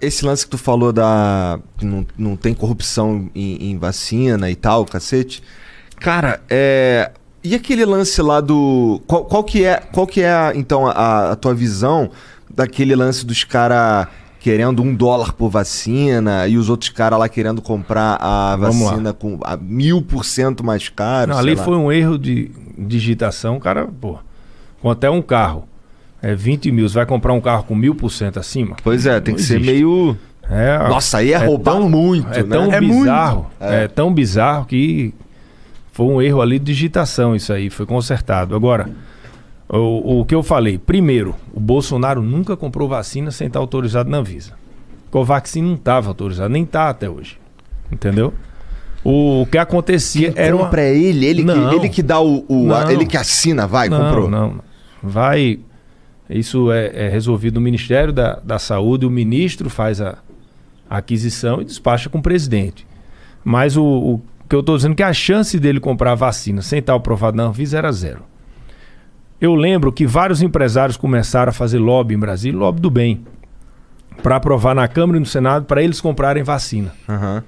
Esse lance que tu falou da. Não, não tem corrupção em, em vacina e tal, cacete. Cara, é. E aquele lance lá do. Qual, qual que é, qual que é então, a, a tua visão daquele lance dos caras querendo um dólar por vacina e os outros caras lá querendo comprar a Vamos vacina com a mil por cento mais caro? Não, ali lá. foi um erro de digitação, cara, pô. Com até um carro. É 20 mil. Você vai comprar um carro com mil por cento acima? Pois é, tem que existe. ser meio. É, Nossa, aí é, é roubar tão, muito. É né? tão é bizarro. É. é. tão bizarro que foi um erro ali de digitação isso aí, foi consertado. Agora, o, o que eu falei, primeiro, o Bolsonaro nunca comprou vacina sem estar autorizado na Anvisa. Covaxin não estava autorizado, nem está até hoje. Entendeu? O, que acontecia Quem era uma... é ele, ele não, que, ele que dá o, o a, ele que assina, vai, não, comprou. Não, não. Vai isso é, é resolvido no Ministério da, da Saúde, o ministro faz a, a aquisição e despacha com o presidente. Mas o, o que eu estou dizendo é que a chance dele comprar vacina sem estar aprovado na Anvisa era zero. Eu lembro que vários empresários começaram a fazer lobby em Brasília, lobby do bem, para aprovar na Câmara e no Senado para eles comprarem vacina. Uhum.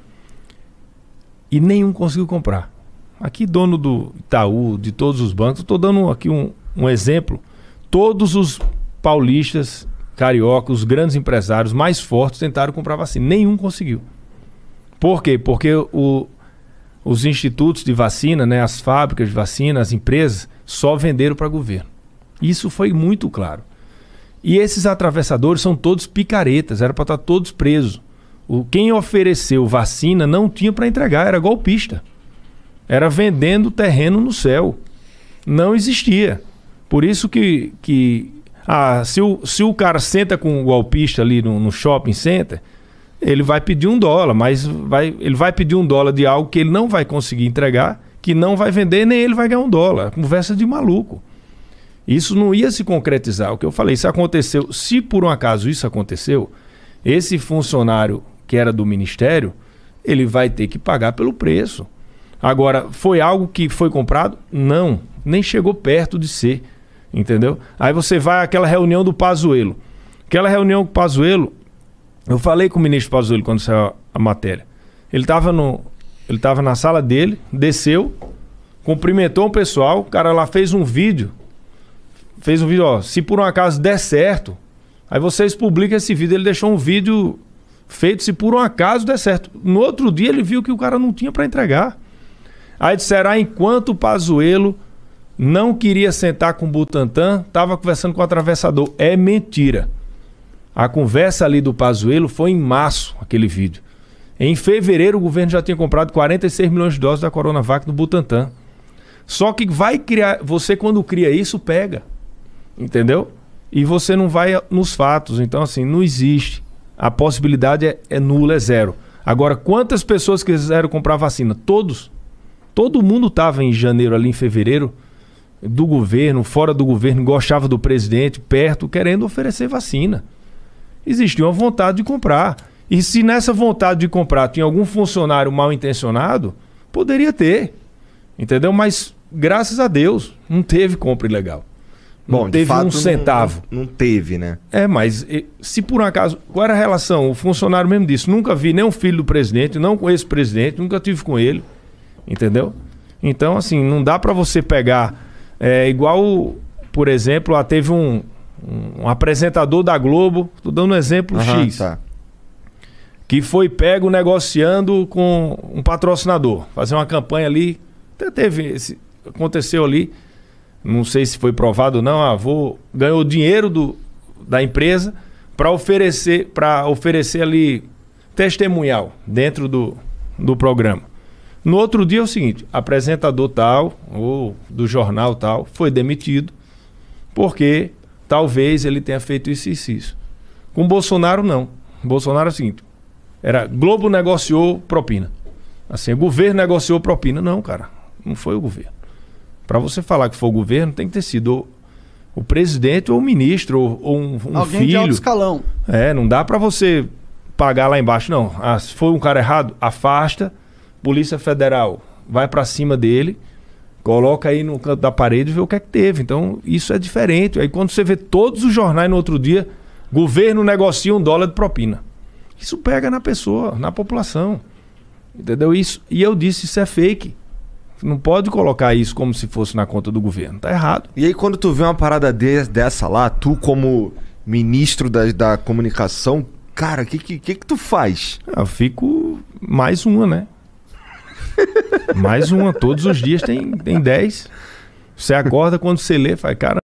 E nenhum conseguiu comprar. Aqui, dono do Itaú, de todos os bancos, estou dando aqui um, um exemplo todos os paulistas, cariocas, os grandes empresários mais fortes tentaram comprar vacina. Nenhum conseguiu. Por quê? Porque o, os institutos de vacina, né, as fábricas de vacina, as empresas, só venderam para governo. Isso foi muito claro. E esses atravessadores são todos picaretas, era para estar tá todos presos. O, quem ofereceu vacina não tinha para entregar, era golpista. Era vendendo terreno no céu. Não existia. Por isso que, que ah, se, o, se o cara senta com o golpista ali no, no shopping center, ele vai pedir um dólar, mas vai, ele vai pedir um dólar de algo que ele não vai conseguir entregar, que não vai vender, nem ele vai ganhar um dólar. Conversa de maluco. Isso não ia se concretizar. O que eu falei, isso aconteceu. Se por um acaso isso aconteceu, esse funcionário que era do ministério, ele vai ter que pagar pelo preço. Agora, foi algo que foi comprado? Não, nem chegou perto de ser. Entendeu? Aí você vai àquela reunião do Pazuelo. Aquela reunião com o Pazuelo, eu falei com o ministro Pazuelo quando saiu a matéria. Ele estava no, ele estava na sala dele, desceu, cumprimentou o pessoal, o cara lá fez um vídeo. Fez um vídeo, ó, se por um acaso der certo, aí vocês publicam esse vídeo. Ele deixou um vídeo feito se por um acaso der certo. No outro dia ele viu que o cara não tinha para entregar. Aí disseram, ah, enquanto o Pazuello não queria sentar com o Butantan, estava conversando com o atravessador. É mentira. A conversa ali do Pazuello foi em março, aquele vídeo. Em fevereiro, o governo já tinha comprado 46 milhões de doses da Coronavac no Butantan. Só que vai criar, você quando cria isso, pega. Entendeu? E você não vai nos fatos. Então, assim, não existe. A possibilidade é, é nula, é zero. Agora, quantas pessoas quiseram comprar vacina? Todos. Todo mundo estava em janeiro, ali em fevereiro, do governo, fora do governo, gostava do presidente, perto, querendo oferecer vacina. Existia uma vontade de comprar. E se nessa vontade de comprar tinha algum funcionário mal intencionado, poderia ter. Entendeu? Mas graças a Deus, não teve compra ilegal. Não Bom, teve fato, um centavo. Não, não, teve, né? É, mas se por um acaso. Qual era a relação? O funcionário mesmo disse: nunca vi nem o filho do presidente, não conheço o presidente, nunca tive com ele. Entendeu? Então, assim, não dá para você pegar é igual, por exemplo, lá teve um, um apresentador da Globo, tô dando um exemplo uhum, X. Tá. Que foi pego negociando com um patrocinador, fazer uma campanha ali. Até teve esse, aconteceu ali, não sei se foi provado ou não, ah, vou, ganhou dinheiro do, da empresa para oferecer, para oferecer ali testemunhal dentro do, do programa. No outro dia é o seguinte: apresentador tal, ou do jornal tal, foi demitido, porque talvez ele tenha feito isso e isso, Com Bolsonaro, não. Bolsonaro é o seguinte: era Globo negociou propina. Assim, o governo negociou propina. Não, cara, não foi o governo. Para você falar que foi o governo, tem que ter sido o presidente ou o ministro ou, um, um Alguém filho. De alto escalão. É, não dá para você pagar lá embaixo, não. Ah, se foi um cara errado, afasta Polícia Federal vai para cima dele, coloca aí no canto da parede e vê o que é que teve. Então, isso é diferente. Aí quando você vê todos os jornais no outro dia, governo negocia um dólar de propina. Isso pega na pessoa, na população. Entendeu? Isso, e eu disse, isso é fake. Não pode colocar isso como se fosse na conta do governo. Tá errado. E aí, quando tu vê uma parada de, dessa lá, tu, como ministro da, da comunicação, cara, o que, que, que, que tu faz? Ah, eu fico mais uma, né? Mais uma, todos os dias tem 10. Tem você acorda quando você lê, faz, cara,